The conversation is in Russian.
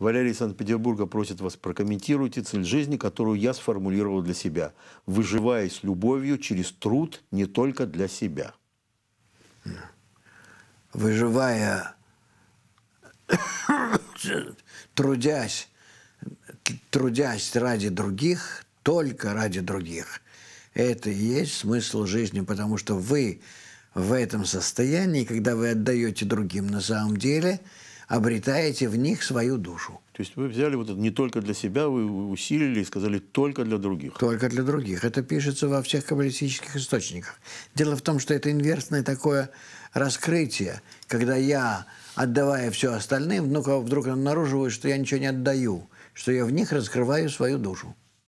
Валерий Санкт-Петербурга просит вас прокомментируйте цель жизни, которую я сформулировал для себя. Выживая с любовью через труд не только для себя. Выживая, трудясь, трудясь ради других, только ради других. Это и есть смысл жизни, потому что вы в этом состоянии, когда вы отдаете другим на самом деле – обретаете в них свою душу. То есть вы взяли вот это не только для себя, вы усилили и сказали только для других. Только для других. Это пишется во всех каббалистических источниках. Дело в том, что это инверсное такое раскрытие, когда я, отдавая все остальным, ну вдруг обнаруживаю, что я ничего не отдаю, что я в них раскрываю свою душу.